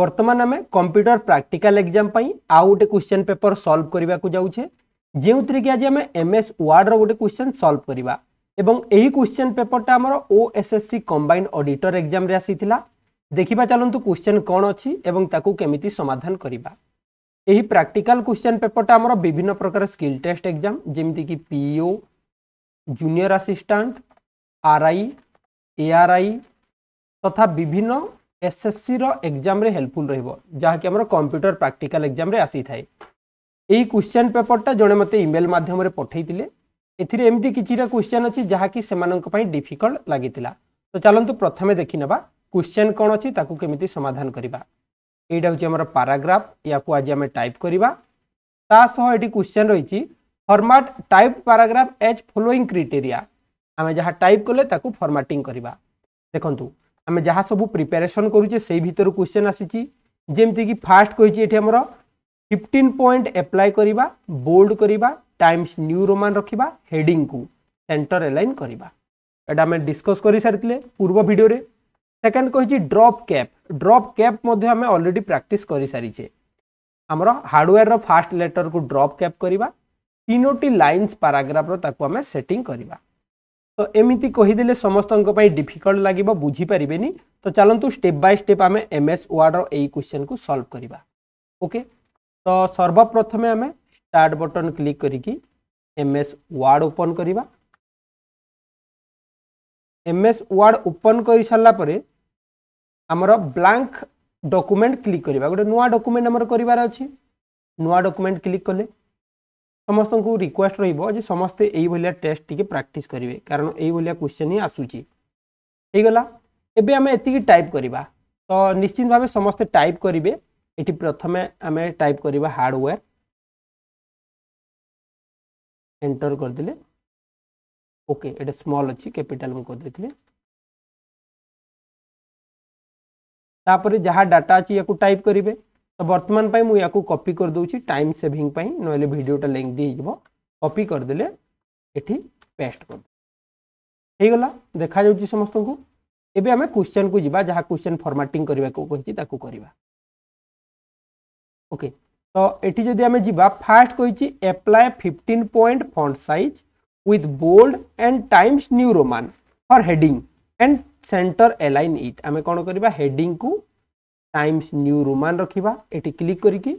বর্তমান আমি computer প্রাকটিকাল exam পাই আউ গোটে কোশ্চেন পেপর সলভ করা যাচ্ছে যেউথে কি আজ আমি এমএস ওয়ার্ডর গোটে কোশ্চেন সলভ করা এবং এই কোশ্চেন পেপরটা আমার ওএসএসসি কম্বাইন্ড অডিটর এক্সামে আসিলা দেখিবা চলন্তু কোশ্চেন কোণ অছি এবং তাকু কেমিতি সমাধান করিবা এই প্রাকটিকাল কোশ্চেন পেপরটা আমার বিভিন্ন প্রকার স্কিল টেস্ট এক্সাম যেমিতি কি PEO junior assistant RI ARI তথা বিভিন্ন ଏସ୍ଏସ୍ସି ର ଏକ୍ଜାମରେ ହେଲ୍ପଫୁଲ୍ ରହିବ ଯାହାକି ଆମର କମ୍ପ୍ୟୁଟର ପ୍ରାକ୍ଟିକାଲ ଏକ୍ଜାମରେ ଆସିଥାଏ ଏହି କ୍ୱେଶ୍ଚନ୍ ପେପରଟା ଜଣେ ମୋତେ ଇମେଲ୍ ମାଧ୍ୟମରେ ପଠାଇଥିଲେ ଏଥିରେ ଏମିତି କିଛିଟା କ୍ୱେଶ୍ଚନ୍ ଅଛି ଯାହାକି ସେମାନଙ୍କ ପାଇଁ ଡିଫିକଲ୍ଟ ଲାଗିଥିଲା ତ ଚାଲନ୍ତୁ ପ୍ରଥମେ ଦେଖିନେବା କ୍ୱେଶ୍ଚନ୍ କ'ଣ ଅଛି ତାକୁ କେମିତି ସମାଧାନ କରିବା ଏଇଟା ହେଉଛି ଆମର ପାରାଗ୍ରାଫ ୟାକୁ ଆଜି ଆମେ ଟାଇପ୍ କରିବା ତା ସହ ଏଠି କ୍ୱେଶ୍ଚନ୍ ରହିଛି format type paragraph as following criteria ଆମେ ଯାହା ଟାଇପ୍ କଲେ ତାକୁ ଫର୍ମାଟିଂ କରିବା ଦେଖନ୍ତୁ आम जहाँ सब प्रिपेरेसन करुचे से भितर क्वेश्चन आसी जमीक फास्ट कही फिफ्टन पॉइंट एप्लाय करवा बोल्ड करवा टाइम्स न्यू रोमान रखा हेडिंग को सेन्टर एलैन करवा ये डिस्कस कर सारी पूर्व भिडियो सेकेंड कही drop cap drop cap already प्राक्ट कर सारीचे आमर हार्डवेयर रास्ट लेटर को ड्रप कैप करवा तीनो लाइन्स पाराग्राफर ताकू सेटिंग सेंग ତ ଏମିତି କହିଦେଲେ ସମସ୍ତଙ୍କ ପାଇଁ ଡିଫିକଲ୍ଟ ଲାଗିବ ବୁଝିପାରିବେନି ତ ଚାଲନ୍ତୁ ଷ୍ଟେପ୍ ବାଇ ଷ୍ଟେପ୍ ଆମେ ଏମ୍ ଏସ୍ ୱାର୍ଡ଼ର ଏଇ କ୍ୱେଶ୍ଚନ୍କୁ ସଲ୍ଭ କରିବା ଓକେ ତ ସର୍ବପ୍ରଥମେ ଆମେ ଷ୍ଟାର୍ଟ ବଟନ୍ କ୍ଲିକ୍ କରିକି ଏମ୍ ଏସ୍ ୱାର୍ଡ଼ ଓପନ୍ କରିବା ଏମ୍ ଏସ୍ ୱାର୍ଡ଼ ଓପନ୍ କରିସାରିଲା ପରେ ଆମର ବ୍ଲାଙ୍କ ଡକ୍ୟୁମେଣ୍ଟ କ୍ଲିକ୍ କରିବା ଗୋଟେ ନୂଆ ଡକ୍ୟୁମେଣ୍ଟ ଆମର କରିବାର ଅଛି ନୂଆ ଡକ୍ୟୁମେଣ୍ଟ କ୍ଲିକ୍ କଲେ समस्त को रिक्वेस्ट रही समस्ते यही टेस्ट टी प्राक्ट करेंगे कारण यही क्वेश्चन ही आसूला एवं आम एति टाइप करवा तो निश्चित भाव समस्त टाइप करेंगे ये प्रथम आम टाइप करवा हार्डवेर एंटर कर दिले ओके ये स्मल अच्छी कैपिटाल मुझे तापर जहाँ डाटा अच्छी या टाइप करेंगे तो बर्तमान मुझे कपी करदे टाइम सेविंग ना भिडटा लेंथी हो कपी करदे ये पेस्ट कर देगला देखा समस्त को एवं आम क्वेश्चन को जी जहाँ क्वेश्चन फर्माटिंग ओके तो ये जदि आम जा फास्ट कही apply fifteen point font size with bold and Times New Roman for heading and centre align it आम कौन करवा हेडिंग को टाइम्स न्यू रोमान रखा ये क्लिक करके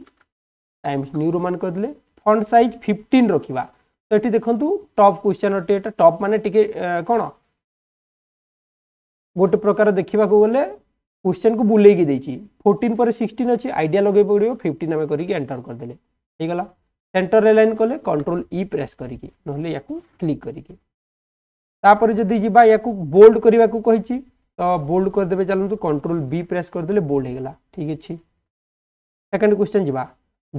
टाइम्स न्यू रोमान करदे फंड सैज फिफ्टन रखा तो ये देखो टप क्वेश्चन अटे टप मान टे कौन गोटे प्रकार देखा गले क्वेश्चन को बुलेगी देती फोर्टन पर सिक्सटन अच्छे आईडिया लगे पड़ो फिफ्टन आम करके एंटर करदे होगा रे लाइन कले कंट्रोल इ प्रेस करके ना या क्लिक करके या बोल्ड करने को ତ ବୋଲ୍ଡ କରିଦେବେ ଚାଲନ୍ତୁ କଣ୍ଟ୍ରୋଲ ବି ପ୍ରେସ୍ କରିଦେଲେ ବୋଲ୍ଡ ହେଇଗଲା ଠିକ୍ ଅଛି ସେକେଣ୍ଡ କ୍ୱେଶ୍ଚନ୍ ଯିବା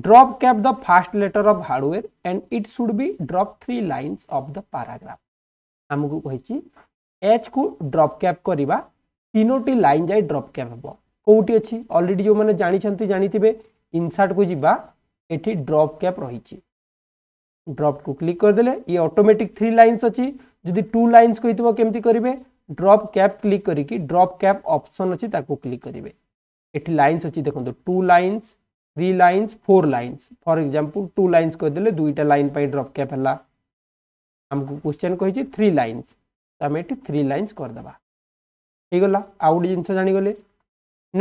drop cap the first letter of hardware and it should be drop three lines of the paragraph हमको कही एच को ड्रप कैप करवा तीनो लाइन जाए ड्रप कैप हम कौटी अच्छी अलरेडी जो मैंने जानते जानते इनसर्ट को जीवा ये ड्रप कैप रही ड्रप को क्लिक करदे ये अटोमेटिक थ्री लाइन्स अच्छी जदि टू लाइन्स कही कमी करेंगे ड्रप कैप क्लिक करी ड्रप कैप ऑप्शन अच्छे क्लिक करेंगे ये लाइन्स अच्छी देखो two lines three lines four lines for example two lines करदे दुईटा लाइन पर ड्रप कैप है आमको क्वेश्चन कही थ्री लाइन्स तो आम ये थ्री लाइन्स करदे ठीकला आउ गोटे जिनस जाणीगले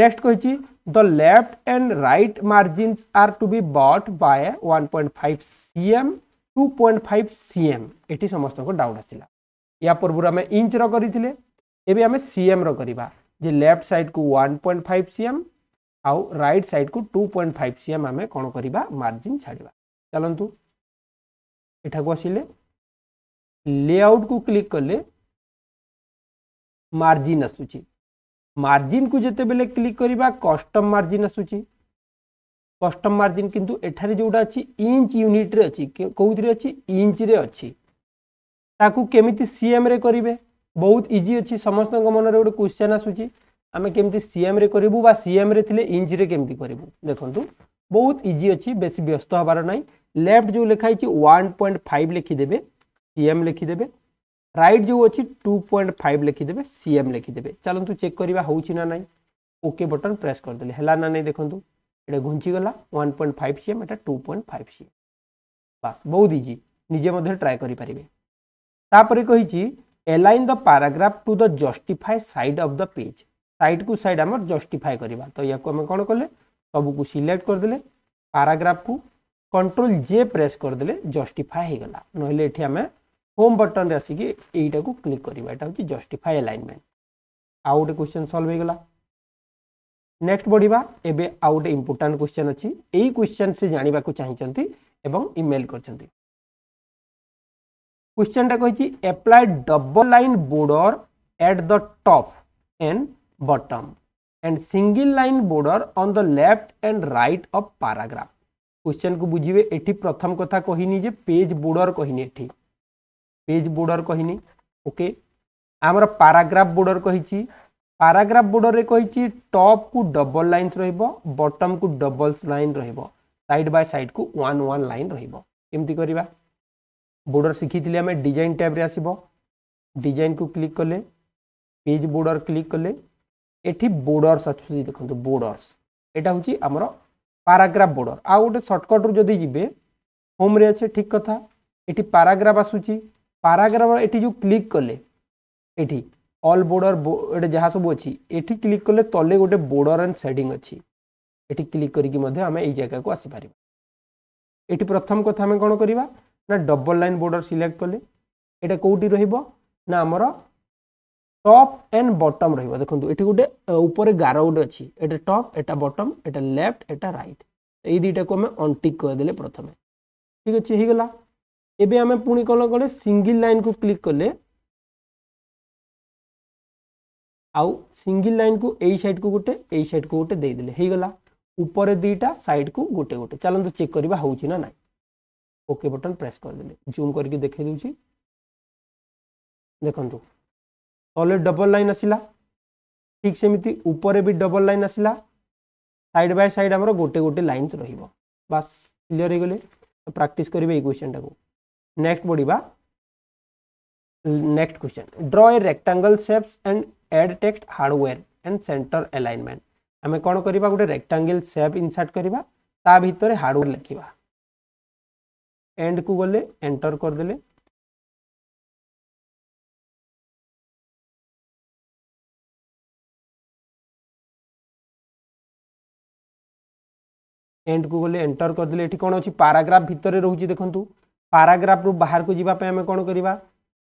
नेक्स्ट कही the left and right margins are to be but by one point five C M two point five C M ये समस्त डाउट आसा या पूर्व आम इंच रे एवं सी एम रहा जे लेफ्ट साइड को 1.5 सीएम आउ राइट साइड को 2.5 सीएम आम कौन करवा मार्जिन छाड़ा चलतु यठाक आसिले लेआउट को क्लिक कले मार्जिन आसूची मार्जिन को जिते क्लिक करवा कस्टम मार्जिन आसूची कस्टम मार्जिन किंतु एठारे जोड़ा अच्छी इंच यूनिट रे अच्छी कौन अच्छी इंच रे अच्छी ତାକୁ କେମିତି ସିଏମ୍ରେ କରିବେ ବହୁତ ଇଜି ଅଛି ସମସ୍ତଙ୍କ ମନରେ ଗୋଟେ କ୍ୱେଶ୍ଚନ୍ ଆସୁଛି ଆମେ କେମିତି ସିଏମ୍ରେ କରିବୁ ବା ସିଏମ୍ରେ ଥିଲେ ଇଞ୍ଜିରେ କେମିତି କରିବୁ ଦେଖନ୍ତୁ ବହୁତ ଇଜି ଅଛି ବେଶୀ ବ୍ୟସ୍ତ ହେବାର ନାହିଁ ଲେଫ୍ଟ ଯେଉଁ ଲେଖା ହେଇଛି ୱାନ୍ ପଏଣ୍ଟ ଫାଇଭ୍ ଲେଖିଦେବେ ସିଏମ୍ ଲେଖିଦେବେ ରାଇଟ୍ ଯେଉଁ ଅଛି ଟୁ ପଏଣ୍ଟ ଫାଇଭ୍ ଲେଖିଦେବେ ସିଏମ୍ ଲେଖିଦେବେ ଚାଲନ୍ତୁ ଚେକ୍ କରିବା ହେଉଛି ନା ନାହିଁ ଓକେ ବଟନ୍ ପ୍ରେସ୍ କରିଦେଲେ ହେଲା ନା ନାହିଁ ଦେଖନ୍ତୁ ଏଇଟା ଘୁଞ୍ଚିଗଲା ୱାନ୍ ପଏଣ୍ଟ ଫାଇଭ୍ সিএম এটা টু পয়েন্ট ফাইভ সিএম বাস বহুত ইজি নিজে মধ্যে ট্রাই করে পারিবে তাপরে কী align the paragraph to the justify side of the page side কু সাইড আমার জস্টিফাই করা তো ইয়াকু আমি কোণ কলে সবুক সিলেক্ট করেদেলে প্যারাগ্রাফ কু কন্ট্রোল জে প্রেস করেদেলে জস্টিফাই হয়ে গলা নহলে এটি আমি হোম বটন আসিকি এইটা কু ক্লিক করা এটা হচ্ছে জস্টিফাই এলাইনমেন্ট আউ গোটে কোশ্চেন সলভ হয়ে গলা নেক্সট বড়া এবে আউ গোটে ইম্পর্টাট কোশ্চেন অছি এই কোশ্চেন সে জাঁয়া চাইছেন এবং ইমেল করছেন टा कही apply double line border at the top and bottom and single line border on the left and right of paragraph question को बुझे एठी प्रथम कथा कहिनी जे पेज बोर्डर कहिनी एठी पेज बोर्डर कहिनी ओके पैराग्राफ बॉर्डर बोर्डर कही पाराग्राफ बोर्डर कही टॉप को डबल लाइन्स रटम को double line side by side को वन वन लाइन रमती करिबा बोर्डर शिखी थी आम डिजाइन टैब आसब डिजाइन को क्लिक कले पेज बोर्डर क्लिक कले बोर्डर्स अच्छे देखते बोर्डर्स यहाँ हूँ आमर पाराग्राफ बोर्डर आ गए सर्टकट रू जदि जी होम्रे अच्छे ठीक कथा ये पाराग्राफ आसूँ पाराग्राफ ये जो क्लिक कले अल बोर्डर बो, जहाँ सब अच्छी क्लिक कले तले गोटे बोर्डर एंड सेडिंग अच्छी क्लिक करके जगह को आसपर ये प्रथम कथा कौन करवा ନା ଡବଲ୍ ଲାଇନ୍ ବୋର୍ଡର ସିଲେକ୍ଟ କଲେ এটা কোটি রহব না আমার টপ এন্ড বটম রহব দেখুন এটি গোটে উপরে গার গোটে অছি এটা টপ এটা বটম এটা লেফট এটা রাইট এই দুইটাকে আমি অনটিক করেদেলে প্রথমে ঠিক আছে হয়ে গলা এবে আমি পুঁ কোণ কলে সিঙ্গল লাইন কু ক্লিক কলে আউ সিঙ্গল লাইন কু এই সাইড কু গোটে এই সাইড কু গোটে দিয়ে দেলে হয়ে গলা উপরে দুইটা সাইড কু গোটে গোটে চলতো চেক করা হচ্ছে না নাই ओके बटन प्रेस करदे जूम करके देखे दूसरी देखु तले डबल लाइन आसला ठीक सेमती ऊपर भी डबल लाइन आसला साइड बाय साइड आम गोटे गोटे लाइन्स रस क्लीयर हो गले तो प्राक्ट करेंगे क्वेश्चन टाक नेक्स्ट बढ़िया next question draw a rectangle shapes and add text hardware and centre alignment आम कौन करवा गोटे रेक्टांगल सेप इनसर्ट करवा ता भितर हार्डवेयर लिखा एंड को गले एंटर कर करदे एंड को गले एंटर कर करदे ये कौन अच्छी पाराग्राफ भितर रोज देखु पाराग्राफ रु बाहर को जीवा जीप कौन करवा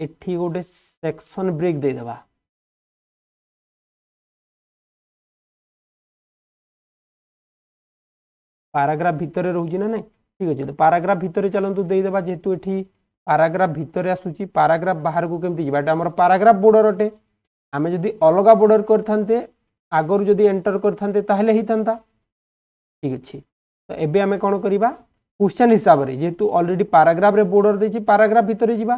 गोटे सेक्शन ब्रेक दे देदेबा पाराग्राफ भितर रोजी ना नहीं ঠিক ଅଛି ତ ପାରାଗ୍ରାଫ ଭିତରେ ଚାଲନ୍ତୁ ଦେଇଦେବା ଯେହେତୁ ଏଠି ପାରାଗ୍ରାଫ ଭିତରେ ଆସୁଛି ପାରାଗ୍ରାଫ ବାହାରକୁ କେମିତି ଯିବା ଏଟା ଆମର ପାରାଗ୍ରାଫ ବୋର୍ଡର ଅଟେ ଆମେ ଯଦି ଅଲଗା ବୋର୍ଡର କରିଥାନ୍ତେ ଆଗରୁ ଯଦି ଏଣ୍ଟର କରିଥାନ୍ତେ ତାହେଲେ ହେଇଥାନ୍ତା ଠିକ୍ ଅଛି ତ ଏବେ ଆମେ କ'ଣ କରିବା କୋଶ୍ଚେନ୍ ହିସାବରେ ଯେହେତୁ ଅଲରେଡ଼ି ପାରାଗ୍ରାଫରେ ବୋର୍ଡର ଦେଇଛି ପାରାଗ୍ରାଫ ଭିତରେ ଯିବା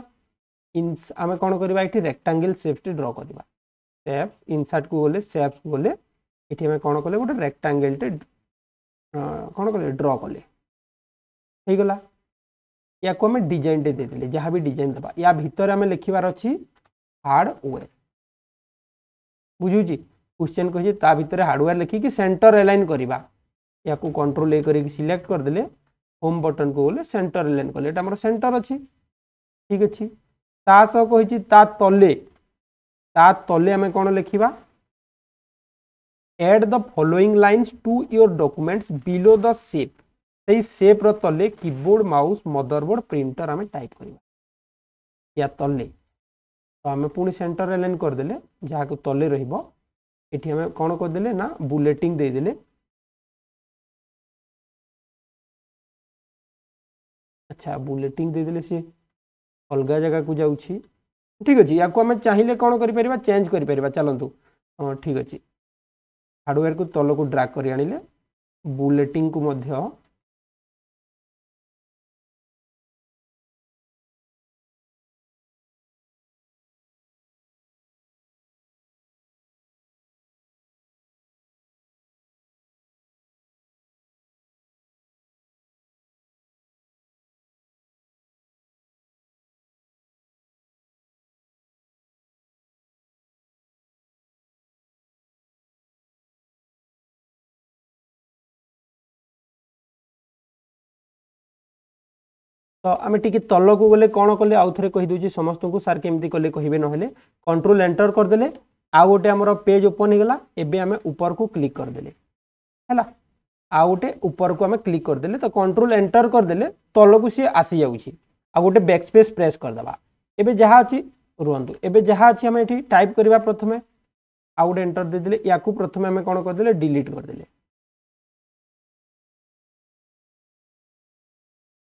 ଆମେ କ'ଣ କରିବା ଏଠି ରେକ୍ଟାଙ୍ଗେଲ୍ ସେପ୍ସଟି ଡ୍ର କରିବା ସେପ୍ସ ଇନସାର୍ଟକୁ ଗଲେ ସେପ୍ସକୁ ଗଲେ ଏଠି ଆମେ କ'ଣ କଲେ ଗୋଟେ ରେକ୍ଟାଙ୍ଗେଲ୍ଟେ କ'ଣ କଲେ ଡ୍ର କଲେ ହେଇଗଲା ୟାକୁ ଆମେ डिजाइन ଦେଇଦେଲେ ଯାହା जहाँ भी डिजाइन दबा या ଆମେ ଲେଖିବାର ଅଛି ହାର୍ଡ଼ ୱେର୍ ବୁଝୁଛି क्वेश्चन कहे ता भितर हार्डवेयर लिखिक सेन्टर एलाइन करवा या कंट्रोल ए कर सिलेक्ट करदे होम बटन को गले सेंटर एलाइन कले आम सेन्टर अच्छी ठीक अच्छे तासह कही तले तले आम कौन लिखा add the following lines to your documents below the shape सेप्र तले कीबोर्ड माउस मदरबोर्ड प्रिंटर आम टाइप करवा या तले तो आम पुणी सेन्टर एलेन करदे जहाँ तले रही कौन करदे ना बुलेटिंग देदे अच्छा बुलेटिंग देदे सी अलग जगह को जाऊँगी ठीक अच्छे या को चाहिए कौन कर चेज कर चलतु ठीक अच्छे हार्डवेयर को तल को ड्राक कर बुलेटिंग को ତ ଆମେ ଟିକେ ତଳକୁ ଗଲେ କ'ଣ କଲେ ଆଉ ଥରେ କହିଦେଉଛି ସମସ୍ତଙ୍କୁ ସାର୍ କେମିତି କଲେ କହିବେ ନହେଲେ କଣ୍ଟ୍ରୋଲ ଏଣ୍ଟର କରିଦେଲେ ଆଉ ଗୋଟେ ଆମର ପେଜ୍ ଓପନ୍ ହେଇଗଲା ଏବେ ଆମେ ଉପରକୁ କ୍ଲିକ୍ କରିଦେଲେ ହେଲା ଆଉ ଗୋଟେ ଉପରକୁ ଆମେ କ୍ଲିକ୍ କରିଦେଲେ ତ କଣ୍ଟ୍ରୋଲ ଏଣ୍ଟର କରିଦେଲେ ତଳକୁ ସିଏ ଆସିଯାଉଛି ଆଉ ଗୋଟେ ବ୍ୟାକ୍ ସ୍ପେସ୍ ପ୍ରେସ୍ କରିଦେବା ଏବେ ଯାହା ଅଛି ରୁହନ୍ତୁ ଏବେ ଯାହା ଅଛି ଆମେ ଏଠି ଟାଇପ୍ କରିବା ପ୍ରଥମେ ଆଉ ଗୋଟେ ଏଣ୍ଟର ଦେଇଦେଲେ ୟାକୁ ପ୍ରଥମେ ଆମେ କ'ଣ କରିଦେଲେ ଡିଲିଟ୍ କରିଦେଲେ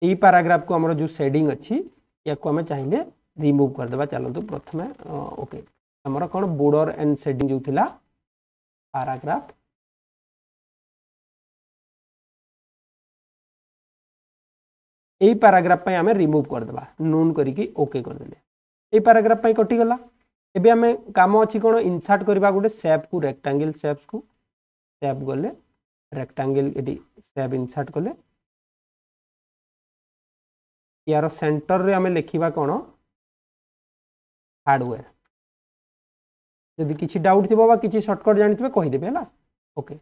यही पाराग्राफ को जो सेडिंग अच्छी या को चाहिए रिमूव करदे चलत प्रथम ओके आम कौन बोर्डर एंड सेडिंग जो थी पाराग्राफ यही पाराग्राफ पर आम रिमूव करदे नून करके ओके करदे यही पाराग्राफ पर कटिगला एवं आम कम अच्छी कौन इनसर्ट करवा गोटे सेप को रेक्टांगल सेप्स को सेप गले रेक्टांगल ये सेप इनसर्ट कले यार सेंटर रे आम लिखा कौन हार्डवेयर जदि किसी डाउट थी कि सर्टकट जानी कहीदेवे है ओके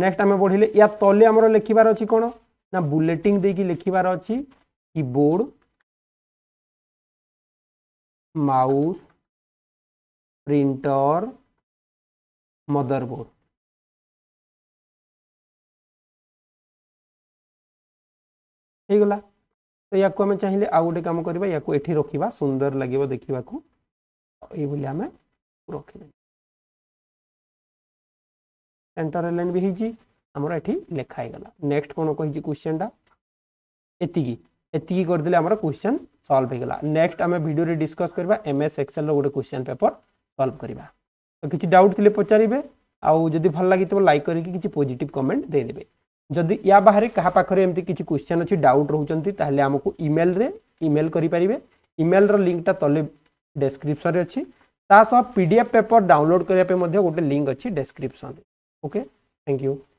नेक्स्ट आम बढ़े या तले आम लिखार अच्छी कौन ना बुलेटिंग देखिए लिखार अच्छी कीबोर्ड माउस प्रिंटर मदरबोर्ड ठीक है तो या को चाहिए आउ गोटे काम करवा या रखा सुंदर लगे देखा कोई आम रख एंटर एल एंड भी होमर एटी लिखाई गला नेक्स्ट कौन कही क्वेश्चन टाइम करदे आम क्वेश्चन सल्व हो गला नेक्ट आम भिडियो डिस्कस करवा एम एस एक्सएल रोटे क्वेश्चन पेपर सल्व करवा तो किसी डाउट थी पचारे आदि भल लगे लाइक करके किसी पॉजिटिव कमेंट देदेव दे जदि या बाहर क्या पाखे एमती किसी क्वेश्चन अच्छी डाउट रोचे आमको इमेल रे इमेल करें इमेल रिंकटा तले डेस्क्रिपन अच्छी पी डी पेपर डाउनलोड करने गोटे लिंक अच्छी डेस्क्रिपन ओके थैंक यू